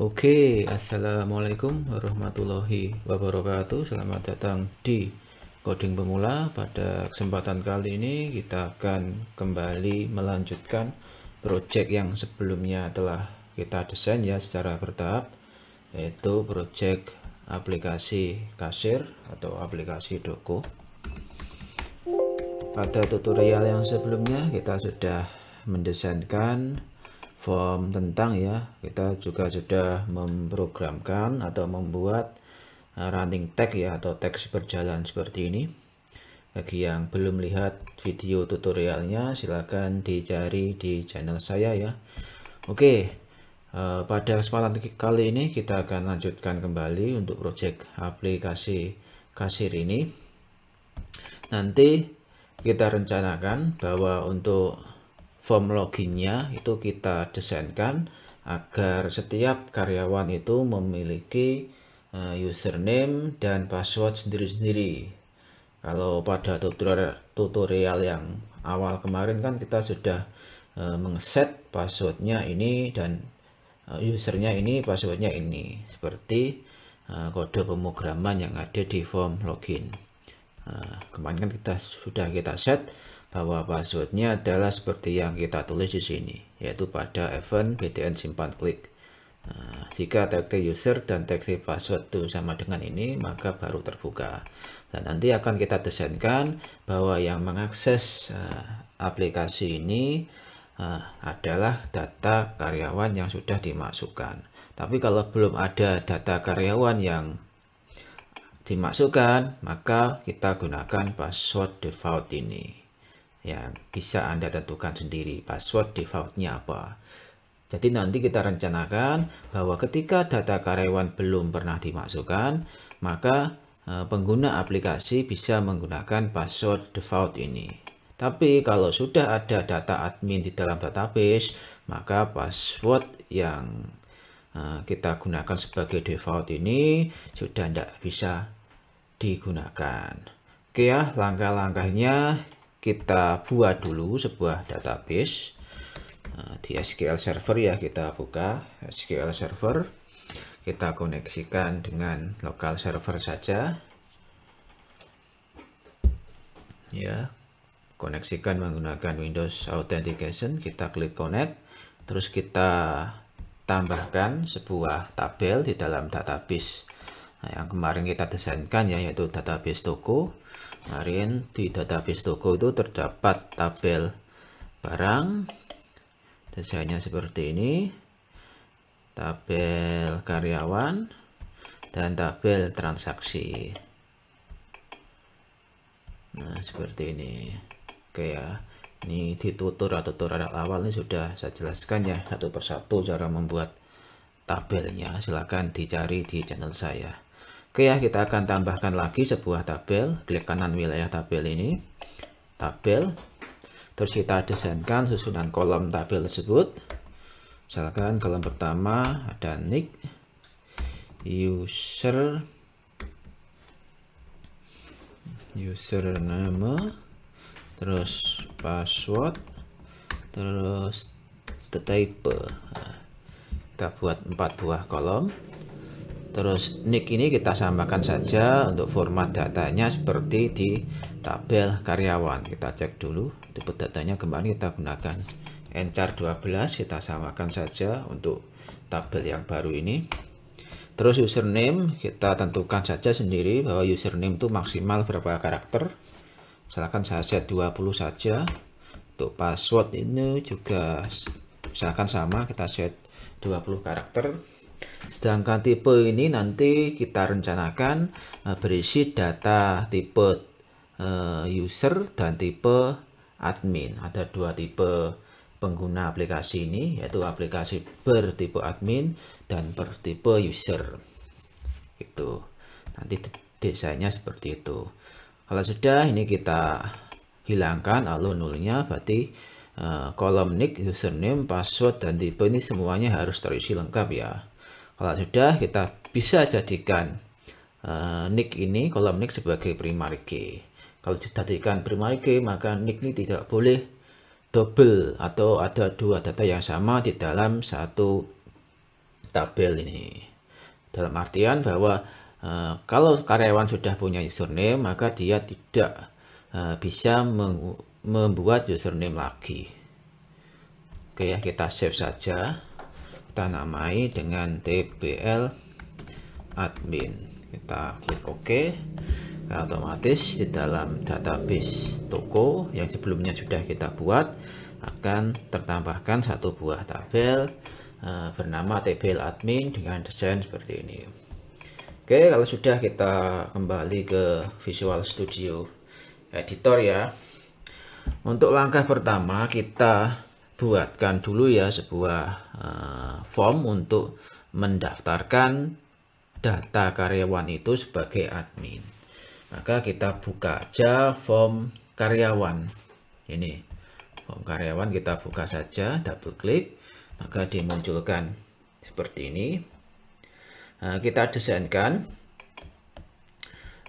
Oke, Assalamualaikum warahmatullahi wabarakatuh Selamat datang di Coding Pemula Pada kesempatan kali ini kita akan kembali melanjutkan Project yang sebelumnya telah kita desain ya secara bertahap Yaitu project aplikasi kasir atau aplikasi doko Pada tutorial yang sebelumnya kita sudah mendesainkan form tentang ya kita juga sudah memprogramkan atau membuat eh, running tag ya atau teks berjalan seperti ini bagi yang belum lihat video tutorialnya silahkan dicari di channel saya ya Oke eh, pada kesempatan kali ini kita akan lanjutkan kembali untuk project aplikasi kasir ini nanti kita rencanakan bahwa untuk form loginnya itu kita desainkan agar setiap karyawan itu memiliki eh, username dan password sendiri-sendiri kalau pada tutorial tutorial yang awal kemarin kan kita sudah eh, mengset passwordnya ini dan eh, usernya ini passwordnya ini seperti kode pemrograman yang ada di form login kemarin kan kita sudah kita set bahwa passwordnya adalah seperti yang kita tulis di sini, yaitu pada event btn simpan klik. Nah, jika text user dan text password itu sama dengan ini, maka baru terbuka. Dan nanti akan kita desainkan bahwa yang mengakses uh, aplikasi ini uh, adalah data karyawan yang sudah dimasukkan. Tapi kalau belum ada data karyawan yang dimasukkan, maka kita gunakan password default ini ya bisa Anda tentukan sendiri password defaultnya apa. Jadi nanti kita rencanakan bahwa ketika data karyawan belum pernah dimasukkan, maka eh, pengguna aplikasi bisa menggunakan password default ini. Tapi kalau sudah ada data admin di dalam database, maka password yang eh, kita gunakan sebagai default ini sudah tidak bisa digunakan. Oke ya, langkah-langkahnya kita buat dulu sebuah database nah, di SQL Server ya kita buka SQL Server kita koneksikan dengan lokal server saja ya koneksikan menggunakan Windows Authentication kita klik connect terus kita tambahkan sebuah tabel di dalam database nah, yang kemarin kita desainkan ya yaitu database toko kemarin di database toko itu terdapat tabel barang desainnya seperti ini tabel karyawan dan tabel transaksi nah seperti ini oke ya ini di atau tutorial awal ini sudah saya jelaskan ya satu persatu cara membuat tabelnya silahkan dicari di channel saya Oke ya, kita akan tambahkan lagi sebuah tabel. Klik kanan wilayah tabel ini. Tabel. Terus kita desainkan susunan kolom tabel tersebut. Misalkan kolom pertama ada nick, user, user username, terus password, terus the type. Nah, kita buat empat buah kolom. Terus nick ini kita samakan saja untuk format datanya seperti di tabel karyawan. Kita cek dulu tipe datanya kemarin kita gunakan encar 12 kita samakan saja untuk tabel yang baru ini. Terus username kita tentukan saja sendiri bahwa username itu maksimal berapa karakter. Misalkan saya set 20 saja. Untuk password ini juga misalkan sama kita set 20 karakter Sedangkan tipe ini nanti kita rencanakan eh, berisi data tipe eh, user dan tipe admin. Ada dua tipe pengguna aplikasi ini yaitu aplikasi bertipe admin dan bertipe user. itu Nanti desainnya seperti itu. Kalau sudah ini kita hilangkan lalu nulnya berarti uh, kolom nick, username, password dan tipe ini semuanya harus terisi lengkap ya. Kalau sudah, kita bisa jadikan uh, nick ini, kolom nick sebagai primary key. Kalau dijadikan primary key, maka nick ini tidak boleh double atau ada dua data yang sama di dalam satu tabel ini. Dalam artian bahwa uh, kalau karyawan sudah punya username, maka dia tidak uh, bisa membuat username lagi. Oke ya, kita save saja kita namai dengan dbl admin kita klik ok nah, otomatis di dalam database toko yang sebelumnya sudah kita buat akan tertambahkan satu buah tabel uh, bernama tbl admin dengan desain seperti ini oke kalau sudah kita kembali ke visual studio editor ya untuk langkah pertama kita buatkan dulu ya sebuah uh, form untuk mendaftarkan data karyawan itu sebagai admin. Maka kita buka aja form karyawan. Ini form karyawan kita buka saja, double klik, maka dimunculkan seperti ini. Nah, kita desainkan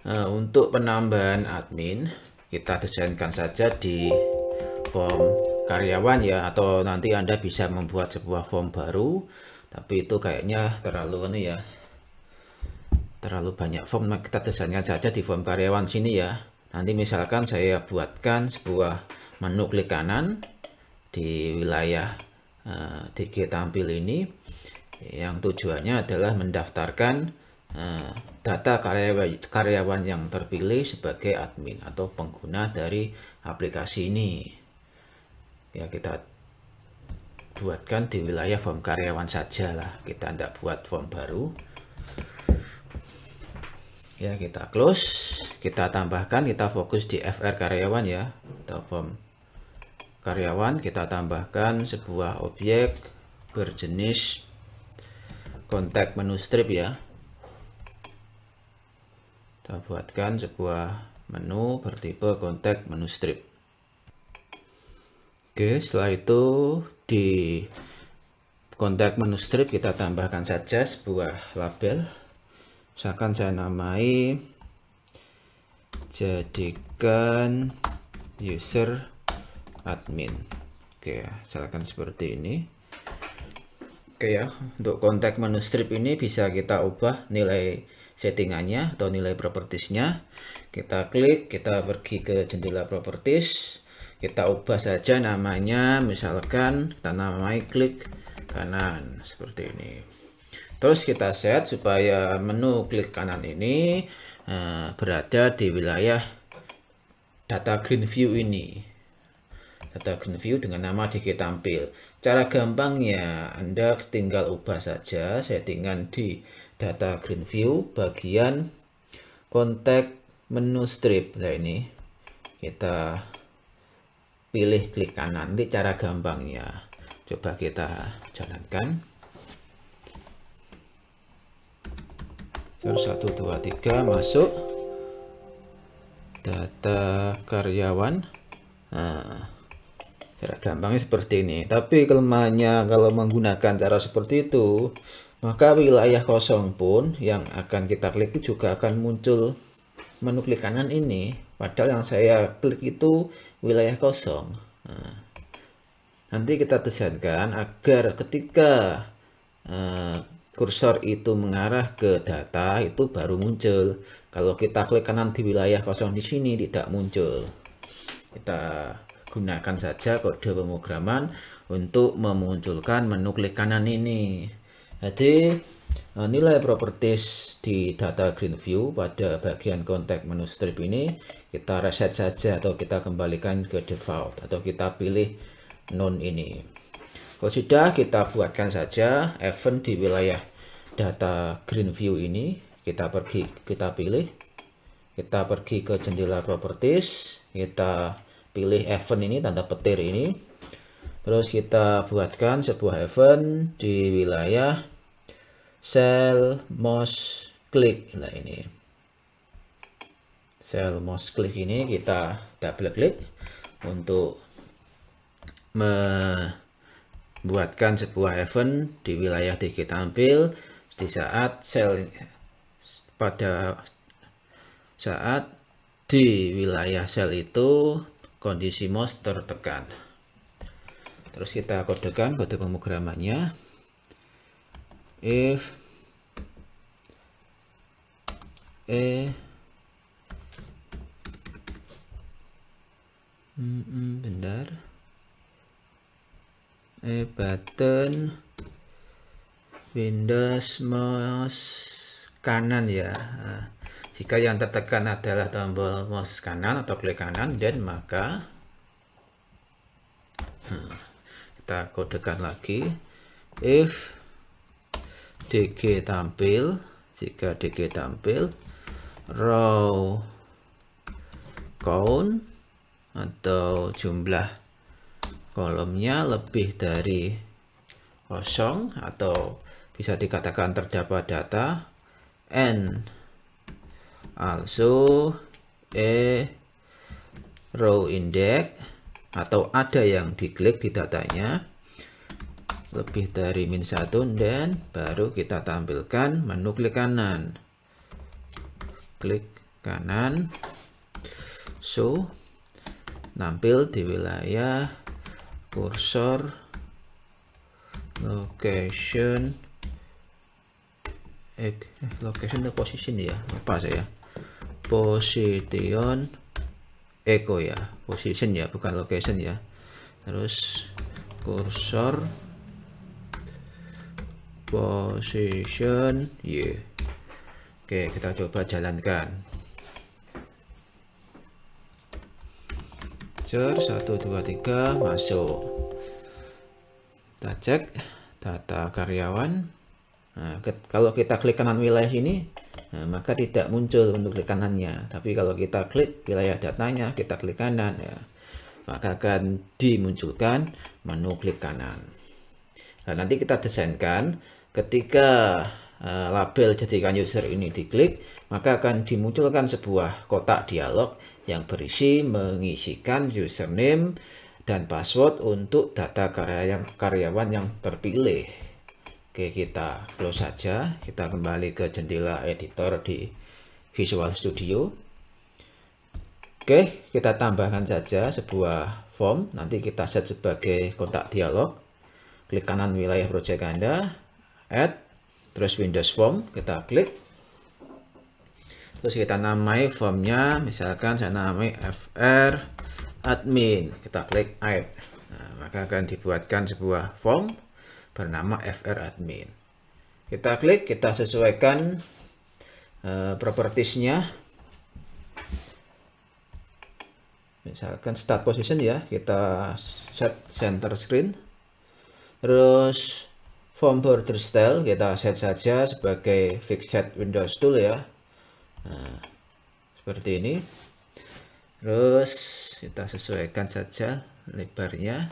nah, untuk penambahan admin, kita desainkan saja di form karyawan ya atau nanti Anda bisa membuat sebuah form baru tapi itu kayaknya terlalu ini ya terlalu banyak form nah, kita desainkan saja di form karyawan sini ya nanti misalkan saya buatkan sebuah menu klik kanan di wilayah uh, eh, DG tampil ini yang tujuannya adalah mendaftarkan uh, data karyawan, karyawan yang terpilih sebagai admin atau pengguna dari aplikasi ini ya kita buatkan di wilayah form karyawan saja lah kita tidak buat form baru ya kita close kita tambahkan kita fokus di FR karyawan ya atau form karyawan kita tambahkan sebuah objek berjenis kontak menu strip ya kita buatkan sebuah menu bertipe kontak menu strip Oke, setelah itu di kontak menu strip kita tambahkan saja sebuah label. Misalkan saya namai jadikan user admin. Oke, ya, silakan seperti ini. Oke ya, untuk kontak menu strip ini bisa kita ubah nilai settingannya atau nilai propertiesnya. Kita klik, kita pergi ke jendela properties kita ubah saja namanya misalkan kita namai klik kanan seperti ini terus kita set supaya menu klik kanan ini uh, berada di wilayah data green view ini data green view dengan nama DG tampil cara gampangnya anda tinggal ubah saja settingan di data green view bagian kontak menu strip nah ini kita pilih klik kanan nanti cara gampangnya coba kita jalankan tiga masuk data karyawan nah cara gampangnya seperti ini tapi kelemahannya kalau menggunakan cara seperti itu maka wilayah kosong pun yang akan kita klik juga akan muncul menu klik kanan ini padahal yang saya klik itu wilayah kosong nah, nanti kita desainkan agar ketika uh, kursor itu mengarah ke data itu baru muncul kalau kita klik kanan di wilayah kosong di sini tidak muncul kita gunakan saja kode pemrograman untuk memunculkan menu klik kanan ini jadi Eh, nilai properties di data green view pada bagian kontak menu strip ini kita reset saja atau kita kembalikan ke default atau kita pilih none ini kalau sudah kita buatkan saja event di wilayah data green view ini kita pergi kita pilih kita pergi ke jendela properties kita pilih event ini tanda petir ini terus kita buatkan sebuah event di wilayah sel mouse click lah ini sel mouse click ini kita double klik untuk membuatkan sebuah event di wilayah di kita tampil di saat sel pada saat di wilayah sel itu kondisi mouse tertekan terus kita kodekan kode pemrogramannya if a mm -mm, bentar a button Windows mouse kanan ya ah, jika yang tertekan adalah tombol mouse kanan atau klik kanan dan maka hmm, kita kodekan lagi if DG tampil jika DG tampil row count atau jumlah kolomnya lebih dari kosong atau bisa dikatakan terdapat data n also e row index atau ada yang diklik di datanya lebih dari min 1 dan baru kita tampilkan menu klik kanan klik kanan so nampil di wilayah kursor location eh, location the position ya apa saya position echo ya position ya bukan location ya terus kursor position Y. Oke, kita coba jalankan. Cer 1 2 3 masuk. Kita cek data karyawan. Nah, kalau kita klik kanan wilayah ini, nah, maka tidak muncul untuk klik kanannya. Tapi kalau kita klik wilayah datanya, kita klik kanan ya. Maka akan dimunculkan menu klik kanan. Nah, nanti kita desainkan ketika uh, label jadikan user ini diklik, maka akan dimunculkan sebuah kotak dialog yang berisi mengisikan username dan password untuk data karyawan, karyawan yang terpilih. Oke, kita close saja. Kita kembali ke jendela editor di Visual Studio. Oke, kita tambahkan saja sebuah form. Nanti kita set sebagai kotak dialog klik kanan wilayah project Anda, add, terus Windows Form, kita klik. Terus kita namai formnya, misalkan saya namai FR Admin, kita klik add. Nah, maka akan dibuatkan sebuah form bernama FR Admin. Kita klik, kita sesuaikan uh, propertiesnya. Misalkan start position ya, kita set center screen. Terus form border style kita set saja sebagai fixed set Windows tool ya. Nah, seperti ini. Terus kita sesuaikan saja lebarnya.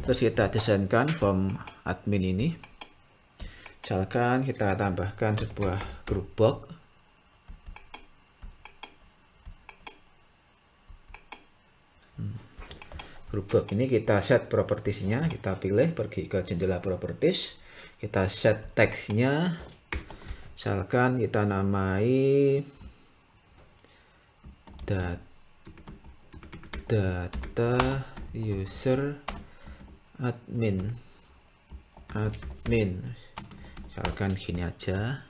Terus kita desainkan form admin ini. Misalkan kita tambahkan sebuah group box Rubek ini kita set propertiesnya, kita pilih pergi ke jendela properties, kita set teksnya, misalkan kita namai data user admin admin misalkan gini aja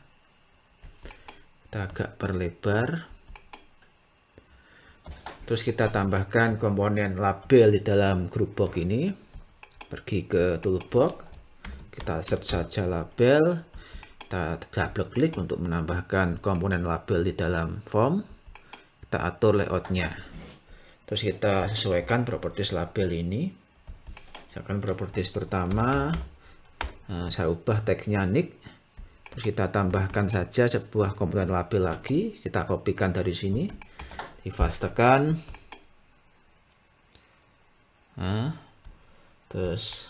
kita agak perlebar terus kita tambahkan komponen label di dalam grup box ini pergi ke toolbox kita search saja label kita double klik untuk menambahkan komponen label di dalam form kita atur layoutnya terus kita sesuaikan properties label ini misalkan properties pertama eh, saya ubah teksnya nick terus kita tambahkan saja sebuah komponen label lagi kita kopikan dari sini reverse tekan nah, terus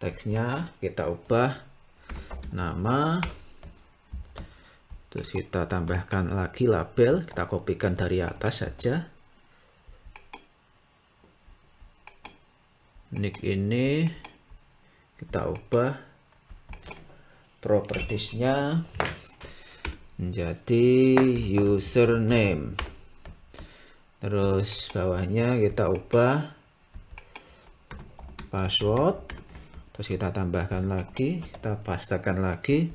teksnya kita ubah nama terus kita tambahkan lagi label kita kopikan dari atas saja nick ini kita ubah propertiesnya menjadi username terus bawahnya kita ubah password terus kita tambahkan lagi kita pastekan lagi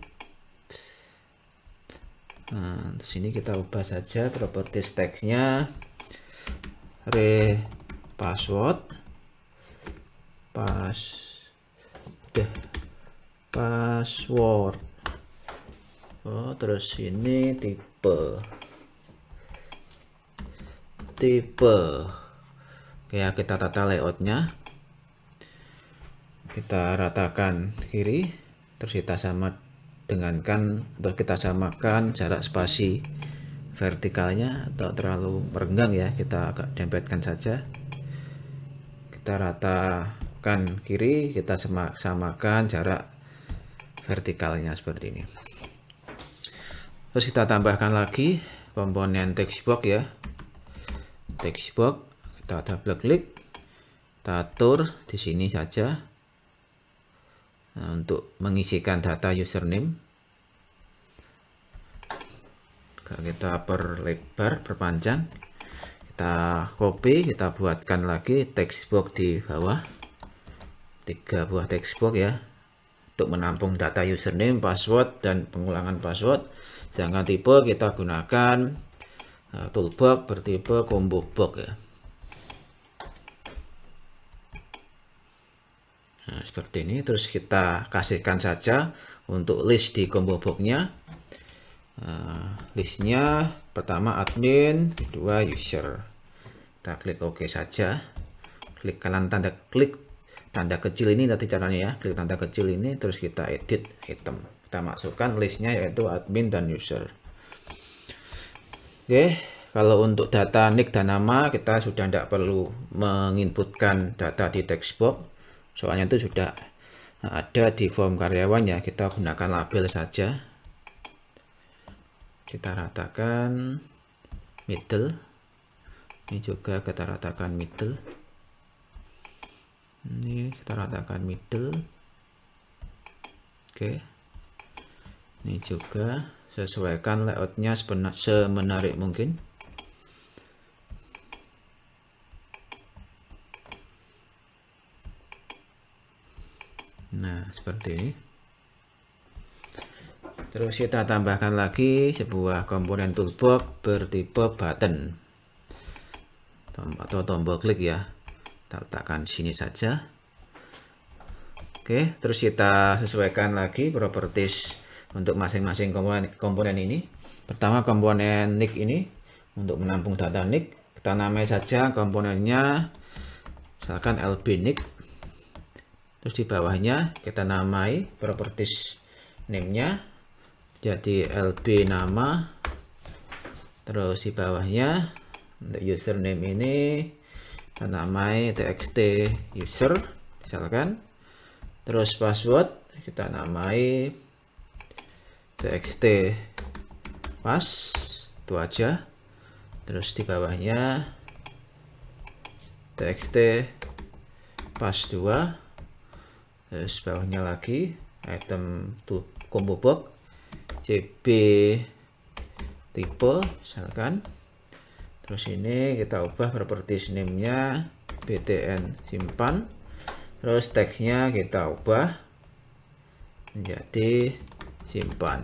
nah ini kita ubah saja properties teksnya re password pas deh password oh terus ini tipe tipe Oke, ya kita tata layoutnya kita ratakan kiri terus kita sama dengankan terus kita samakan jarak spasi vertikalnya atau terlalu merenggang ya kita agak dempetkan saja kita ratakan kiri kita samakan jarak vertikalnya seperti ini terus kita tambahkan lagi komponen text box ya textbox kita double klik kita atur di sini saja nah, untuk mengisikan data username kita perlebar perpanjang kita copy kita buatkan lagi textbox di bawah tiga buah textbox ya untuk menampung data username, password, dan pengulangan password. Jangan tipe kita gunakan nah, toolbox bertipe combo box ya nah seperti ini terus kita kasihkan saja untuk list di combo boxnya uh, listnya pertama admin kedua user kita klik ok saja klik kanan tanda klik tanda kecil ini nanti caranya ya klik tanda kecil ini terus kita edit item kita masukkan listnya yaitu admin dan user Oke, kalau untuk data nick dan nama kita sudah tidak perlu menginputkan data di textbox, Soalnya itu sudah ada di form karyawan ya, kita gunakan label saja. Kita ratakan middle. Ini juga kita ratakan middle. Ini kita ratakan middle. Oke. Ini juga sesuaikan layoutnya semenarik mungkin nah seperti ini terus kita tambahkan lagi sebuah komponen toolbox bertipe button atau tombol klik ya kita letakkan sini saja oke terus kita sesuaikan lagi properties untuk masing-masing komponen, komponen ini. Pertama komponen nick ini untuk menampung data nick Kita namai saja komponennya misalkan LB nick Terus di bawahnya kita namai properties name-nya. Jadi LB nama. Terus di bawahnya untuk username ini kita namai txt user misalkan. Terus password kita namai txt pas itu aja terus di bawahnya txt pas 2 terus bawahnya lagi item to combo box cb tipe misalkan terus ini kita ubah properties name-nya btn simpan terus teksnya kita ubah menjadi simpan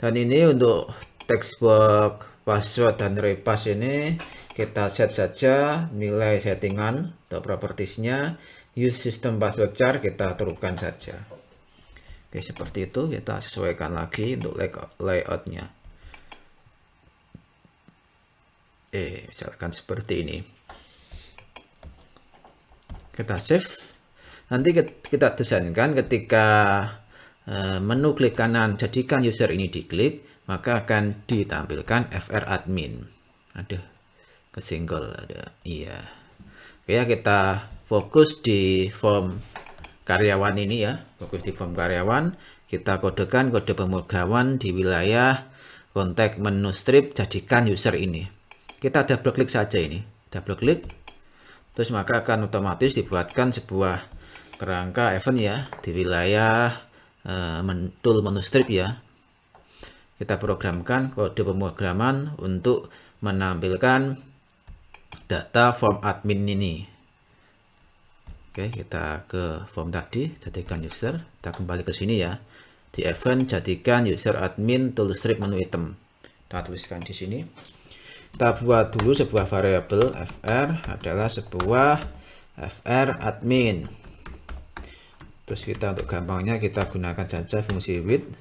dan ini untuk textbook password dan repass ini kita set saja nilai settingan atau propertiesnya use system password char kita turunkan saja oke seperti itu kita sesuaikan lagi untuk layoutnya eh misalkan seperti ini kita save nanti kita desainkan ketika Eh, menu klik kanan jadikan user ini diklik maka akan ditampilkan fr admin ada ke single ada iya oke ya kita fokus di form karyawan ini ya fokus di form karyawan kita kodekan kode pemrograman di wilayah kontak menu strip jadikan user ini kita double klik saja ini double klik terus maka akan otomatis dibuatkan sebuah kerangka event ya di wilayah uh, tool menu strip ya kita programkan kode pemrograman untuk menampilkan data form admin ini oke kita ke form tadi jadikan user kita kembali ke sini ya di event jadikan user admin tool strip menu item kita tuliskan di sini kita buat dulu sebuah variabel fr adalah sebuah fr admin terus kita untuk gampangnya kita gunakan saja fungsi width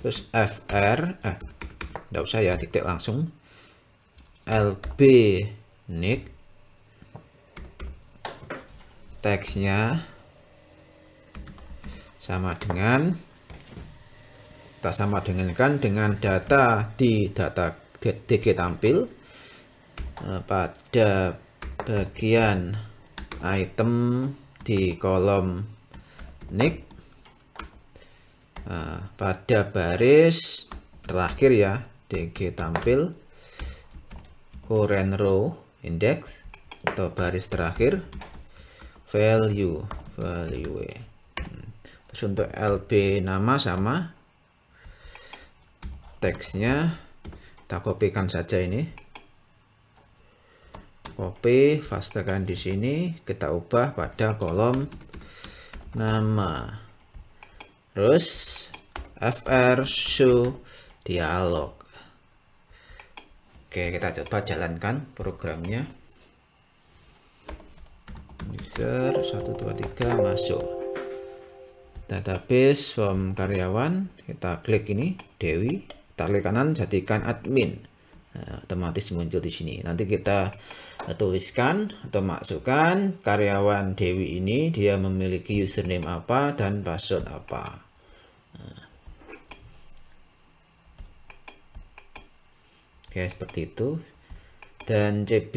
terus fr eh tidak usah ya titik langsung lb nick teksnya sama dengan kita sama dengan kan dengan data di data dg tampil eh, pada bagian item di kolom nick nah, pada baris terakhir ya DG tampil current row index atau baris terakhir value value e. hmm. terus untuk LB nama sama teksnya kita kopikan saja ini copy pastikan di sini kita ubah pada kolom nama. Terus fr show dialog. Oke, kita coba jalankan programnya. User 123 masuk. Database form karyawan, kita klik ini Dewi, tarik kanan jadikan admin. Nah, otomatis muncul di sini. Nanti kita tuliskan atau masukkan karyawan Dewi ini dia memiliki username apa dan password apa. Oke, seperti itu. Dan CB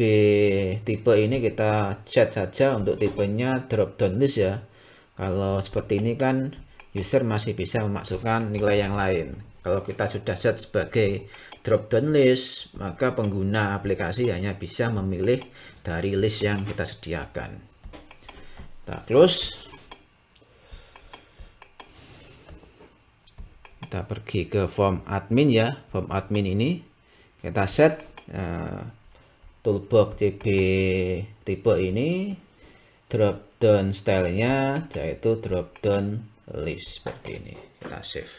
tipe ini kita chat saja untuk tipenya drop down list ya. Kalau seperti ini kan user masih bisa memasukkan nilai yang lain. Kalau kita sudah set sebagai drop-down list, maka pengguna aplikasi hanya bisa memilih dari list yang kita sediakan. Kita close. Kita pergi ke form admin ya. Form admin ini kita set uh, toolbox CB tipe ini drop down stylenya yaitu drop down list seperti ini kita save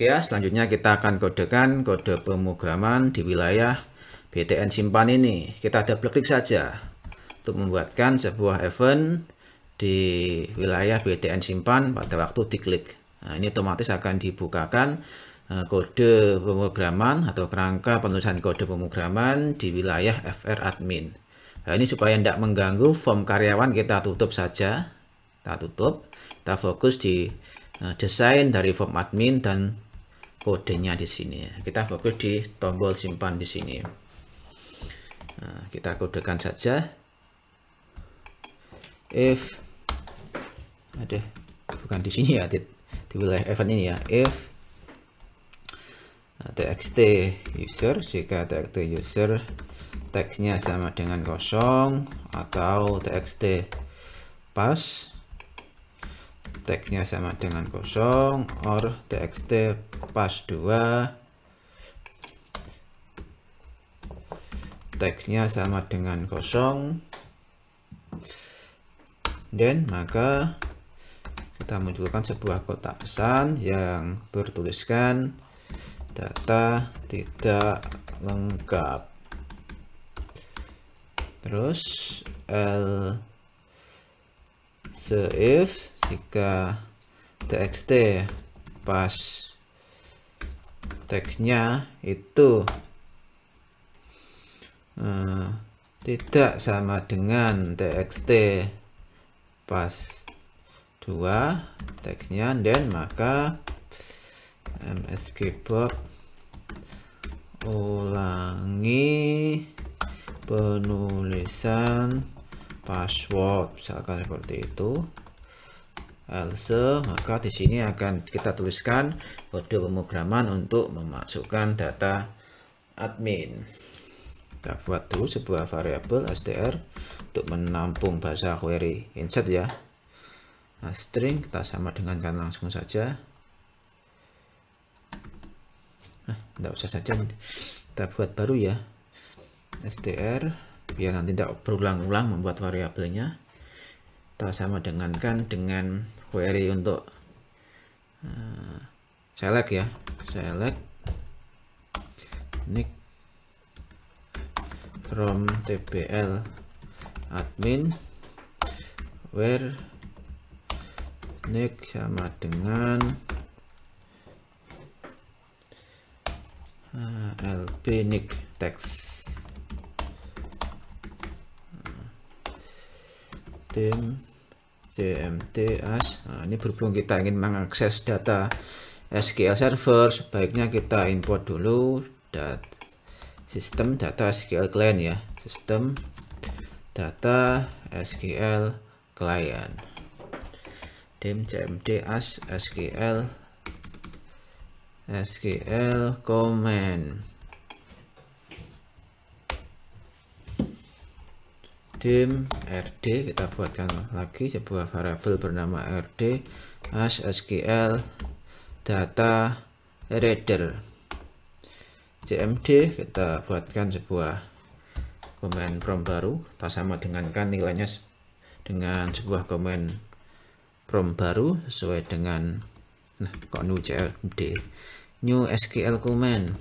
Oke ya, selanjutnya kita akan kodekan kode pemrograman di wilayah BTN simpan ini. Kita double klik saja untuk membuatkan sebuah event di wilayah BTN simpan pada waktu diklik. Nah, ini otomatis akan dibukakan eh, kode pemrograman atau kerangka penulisan kode pemrograman di wilayah FR admin. Nah, ini supaya tidak mengganggu form karyawan kita tutup saja. Kita tutup. Kita fokus di uh, desain dari form admin dan kodenya di sini. Kita fokus di tombol simpan di sini. Nah, kita kodekan saja. If ada bukan di sini ya di, di wilayah event ini ya. If eh, txt user jika txt user teksnya sama dengan kosong atau txt pas teksnya sama dengan kosong or txt pas 2 teksnya sama dengan kosong dan maka kita munculkan sebuah kotak pesan yang bertuliskan data tidak lengkap terus L so if jika txt pas teksnya itu uh, tidak sama dengan txt pas dua teksnya dan maka msgbot ulangi penulisan password misalkan seperti itu else maka di sini akan kita tuliskan kode pemrograman untuk memasukkan data admin kita buat dulu sebuah variabel str untuk menampung bahasa query insert ya nah, string kita sama dengan kan langsung saja nah, eh, tidak usah saja kita buat baru ya str biar nanti tidak berulang-ulang membuat variabelnya kita sama dengankan dengan query untuk uh, select ya select nick from tbl admin where nick sama dengan uh, eh, lb nick text cmd as Nah, ini berhubung kita ingin mengakses data SQL Server, sebaiknya kita import dulu dat sistem data SQL client ya, sistem data SQL client. Dim as SQL SQL command dim rd kita buatkan lagi sebuah variabel bernama rd as sql data reader cmd kita buatkan sebuah komen prompt baru tak sama dengan kan nilainya dengan sebuah komen prompt baru sesuai dengan nah kok new cmd new sql command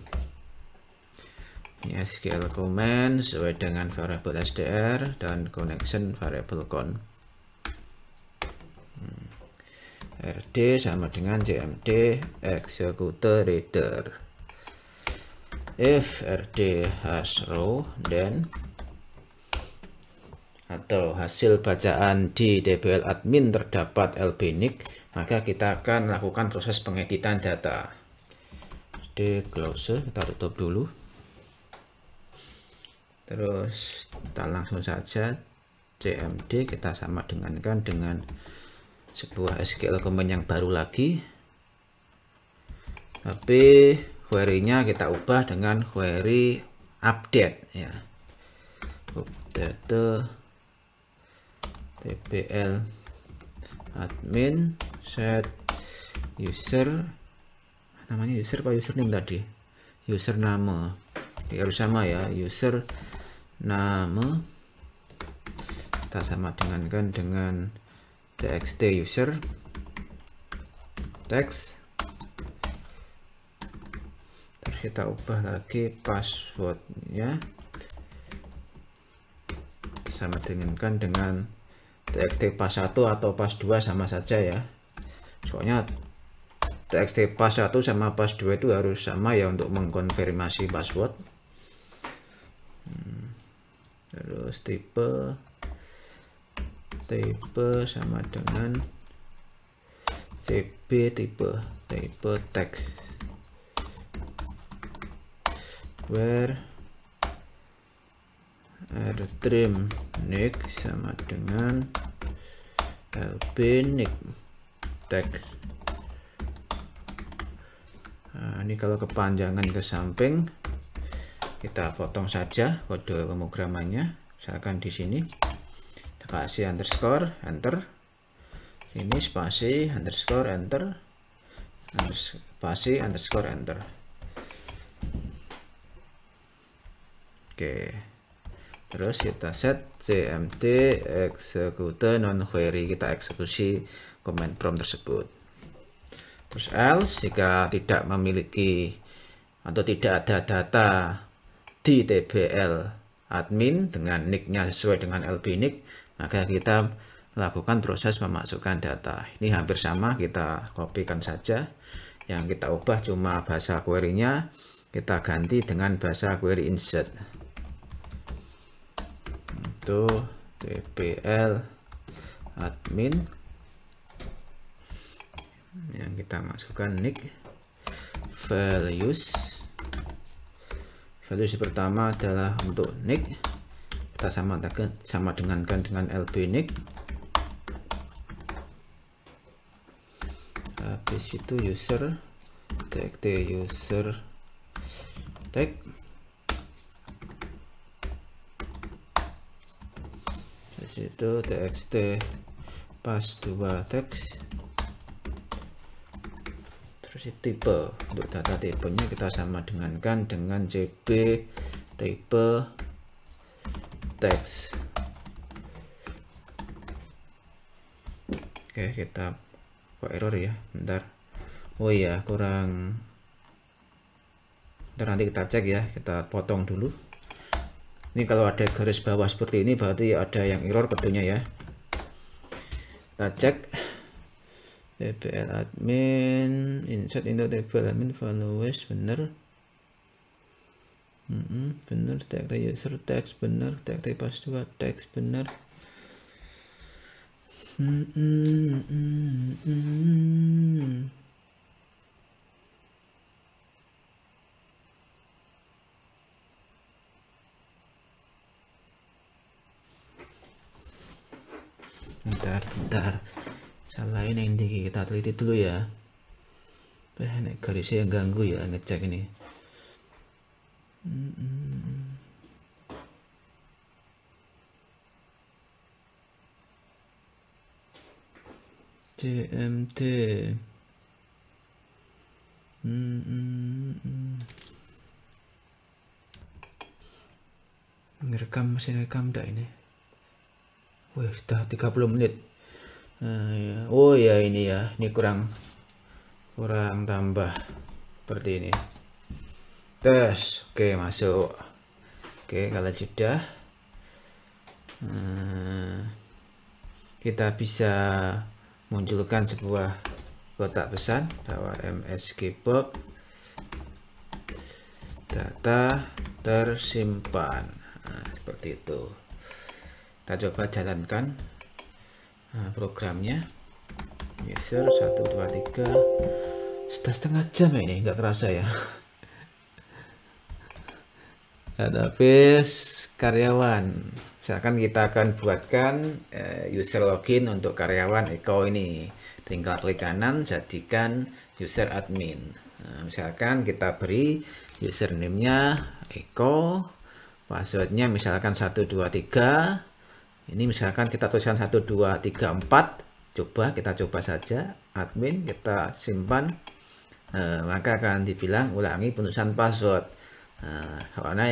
SQL scale command sesuai dengan variable sdr dan connection variable con hmm. rd sama dengan cmd executor reader if rd has row then atau hasil bacaan di dbl admin terdapat lbnic maka kita akan lakukan proses pengeditan data Jadi close kita tutup dulu terus kita langsung saja CMD kita sama dengan kan dengan sebuah SQL command yang baru lagi tapi query-nya kita ubah dengan query update ya update tpl admin set user namanya user apa username tadi user nama harus sama ya user nama kita sama dengan kan dengan txt user text terus kita ubah lagi passwordnya sama dengan kan dengan txt pas 1 atau pas 2 sama saja ya soalnya txt pas 1 sama pas 2 itu harus sama ya untuk mengkonfirmasi password terus tipe tipe sama dengan cb tipe tipe tag where ada trim nick sama dengan lb nick tag nah, ini kalau kepanjangan ke samping kita potong saja kode pemrogramannya misalkan di sini kita kasih underscore enter ini spasi underscore enter spasi underscore enter oke terus kita set cmd execute non query kita eksekusi command prompt tersebut terus else jika tidak memiliki atau tidak ada data di tbl admin dengan nicknya sesuai dengan nick maka kita lakukan proses memasukkan data ini hampir sama kita kopikan saja yang kita ubah cuma bahasa query-nya kita ganti dengan bahasa query insert itu tbl admin yang kita masukkan nick values value pertama adalah untuk nick kita sama dengan sama dengan dengan lb nick habis itu user tag t user tag habis itu txt pas dua text terus tipe untuk data tipenya kita sama dengan kan dengan cb tipe teks oke kita kok error ya bentar oh iya kurang bentar nanti kita cek ya kita potong dulu ini kalau ada garis bawah seperti ini berarti ada yang error kedunya ya kita cek dpr admin insert into dpr admin followers bener mm -hmm, bener tag the user tag bener tag the password tag bener mm -hmm, mm -hmm. bentar bentar lain yang tinggi kita teliti dulu ya eh nek garisnya yang ganggu ya ngecek ini mm Hmm. CMT hmm, ngerekam masih rekam tak ini wih sudah 30 menit Eh, iya. Oh ya ini ya, ini kurang kurang tambah seperti ini. Tes, oke masuk. Oke kalau sudah, eh, kita bisa munculkan sebuah kotak pesan bahwa msgbox data tersimpan nah, seperti itu. Kita coba jalankan nah, programnya user 123 sudah setengah jam ya ini enggak terasa ya database karyawan misalkan kita akan buatkan eh, user login untuk karyawan Eko ini tinggal klik kanan jadikan user admin nah, misalkan kita beri username nya Eko passwordnya misalkan 123 ini misalkan kita tuliskan 1, 2, 3, 4. Coba, kita coba saja. Admin, kita simpan. Eh, maka akan dibilang ulangi penulisan password. Nah, eh, karena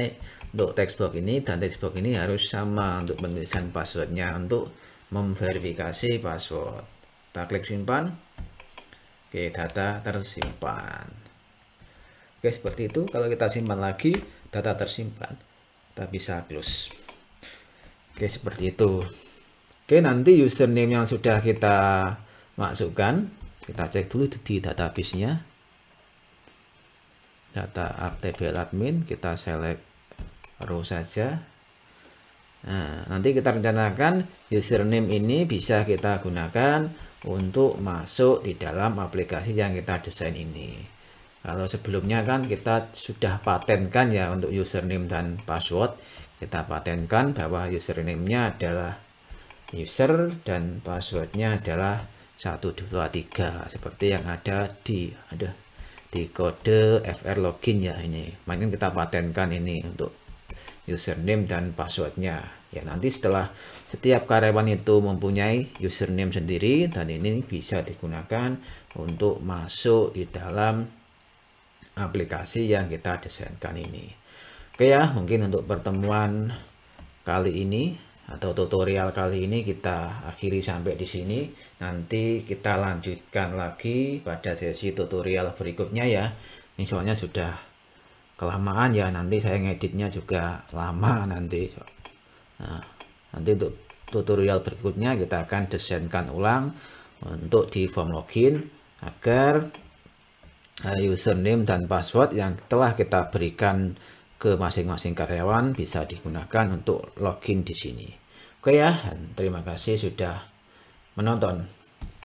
untuk textbox ini dan textbox ini harus sama untuk penulisan passwordnya untuk memverifikasi password. Kita klik simpan. Oke, data tersimpan. Oke, seperti itu. Kalau kita simpan lagi, data tersimpan. Kita bisa close. Oke, seperti itu. Oke, nanti username yang sudah kita masukkan, kita cek dulu di database-nya. Data aktbl admin, kita select row saja. Nah, nanti kita rencanakan username ini bisa kita gunakan untuk masuk di dalam aplikasi yang kita desain ini. Kalau sebelumnya kan kita sudah patenkan ya untuk username dan password, kita patenkan bahwa username-nya adalah user dan passwordnya adalah 123 seperti yang ada di ada di kode fr login ya ini mungkin kita patenkan ini untuk username dan passwordnya ya nanti setelah setiap karyawan itu mempunyai username sendiri dan ini bisa digunakan untuk masuk di dalam aplikasi yang kita desainkan ini Oke ya, mungkin untuk pertemuan kali ini atau tutorial kali ini kita akhiri sampai di sini. Nanti kita lanjutkan lagi pada sesi tutorial berikutnya ya. Ini soalnya sudah kelamaan ya, nanti saya ngeditnya juga lama nanti. Nah, nanti untuk tutorial berikutnya kita akan desainkan ulang untuk di form login agar eh, username dan password yang telah kita berikan ke masing-masing karyawan bisa digunakan untuk login di sini. Oke ya, terima kasih sudah menonton.